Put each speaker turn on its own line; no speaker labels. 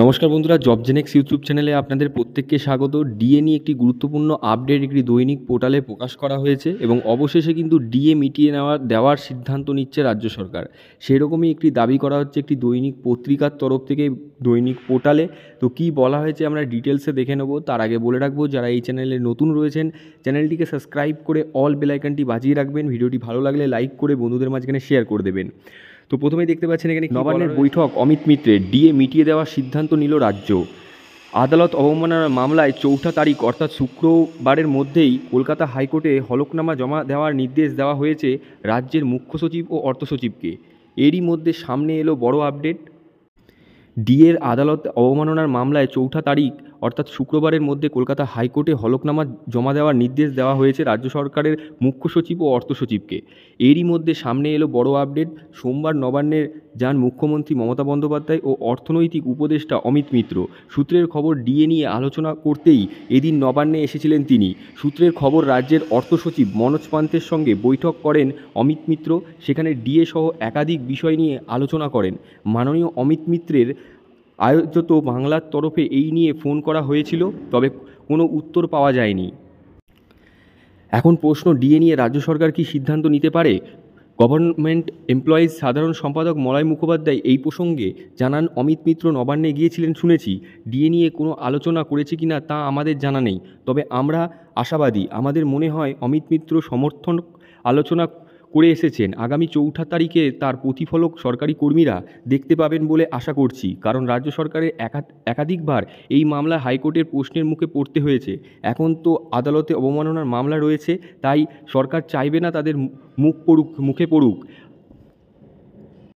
নমস্কার বন্ধুরা job Genex YouTube চ্যানেলে আপনাদের প্রত্যেককে স্বাগত ডিএ নিয়ে একটি গুরুত্বপূর্ণ আপডেট একটি দৈনিক পোর্টালে প্রকাশ করা হয়েছে এবং অবশেষে কিন্তু ডিএ মিটিয়ে নেওয়ার দেওয়ার সিদ্ধান্ত নিচ্ছে রাজ্য সরকার সেরকমই একটি দাবি করা হচ্ছে একটি দৈনিক পত্রিকার তরফ থেকে দৈনিক পোর্টালে তো কি বলা হয়েছে আমরা ডিটেলসে দেখে নেব তার আগে বলে রাখবো যারা এই চ্যানেলে নতুন রয়েছেন চ্যানেলটিকে সাবস্ক্রাইব করে অল বেলাইকানটি বাজিয়ে রাখবেন ভিডিওটি ভালো লাগলে লাইক করে বন্ধুদের মাঝখানে শেয়ার করে দেবেন তো প্রথমেই দেখতে পাচ্ছেন এখানে নবান্নের বৈঠক অমিত মিত্রের ডিএ মিটিয়ে দেওয়ার সিদ্ধান্ত নিল রাজ্য আদালত অবমাননার মামলায় চৌঠা তারিখ অর্থাৎ শুক্রবারের মধ্যেই কলকাতা হাইকোর্টে হলকনামা জমা দেওয়ার নির্দেশ দেওয়া হয়েছে রাজ্যের মুখ্য সচিব ও অর্থ সচিবকে এরই মধ্যে সামনে এলো বড় আপডেট ডিএর আদালত অবমাননার মামলায় চৌঠা তারিখ অর্থাৎ শুক্রবারের মধ্যে কলকাতা হাইকোর্টে হলফনামা জমা দেওয়ার নির্দেশ দেওয়া হয়েছে রাজ্য সরকারের মুখ্য সচিব ও অর্থ সচিবকে এরই মধ্যে সামনে এলো বড় আপডেট সোমবার নবান্নে যান মুখ্যমন্ত্রী মমতা বন্দ্যোপাধ্যায় ও অর্থনৈতিক উপদেষ্টা অমিত মিত্র সূত্রের খবর ডিএ নিয়ে আলোচনা করতেই এদিন নবান্নে এসেছিলেন তিনি সূত্রের খবর রাজ্যের অর্থ সচিব মনোজ পান্তের সঙ্গে বৈঠক করেন অমিত মিত্র সেখানে ডিএ সহ একাধিক বিষয় নিয়ে আলোচনা করেন মাননীয় অমিত মিত্রের আয়োজিত বাংলার তরফে এই নিয়ে ফোন করা হয়েছিল তবে কোনো উত্তর পাওয়া যায়নি এখন প্রশ্ন ডিএ নিয়ে রাজ্য সরকার কি সিদ্ধান্ত নিতে পারে গভর্নমেন্ট এমপ্লয়িজ সাধারণ সম্পাদক মলয় মুখোপাধ্যায় এই প্রসঙ্গে জানান অমিত মিত্র নবান্নে গিয়েছিলেন শুনেছি ডিএ নিয়ে কোনো আলোচনা করেছে কিনা তা আমাদের জানা নেই তবে আমরা আশাবাদী আমাদের মনে হয় অমিত মিত্র সমর্থন আলোচনা করে এসেছেন আগামী চৌঠা তারিখে তার প্রতিফলক সরকারি কর্মীরা দেখতে পাবেন বলে আশা করছি কারণ রাজ্য সরকারের একাধিকবার এই মামলা হাইকোর্টের প্রশ্নের মুখে পড়তে হয়েছে এখন তো আদালতে অবমাননার মামলা রয়েছে তাই সরকার চাইবে না তাদের মুখ পড়ুক মুখে পড়ুক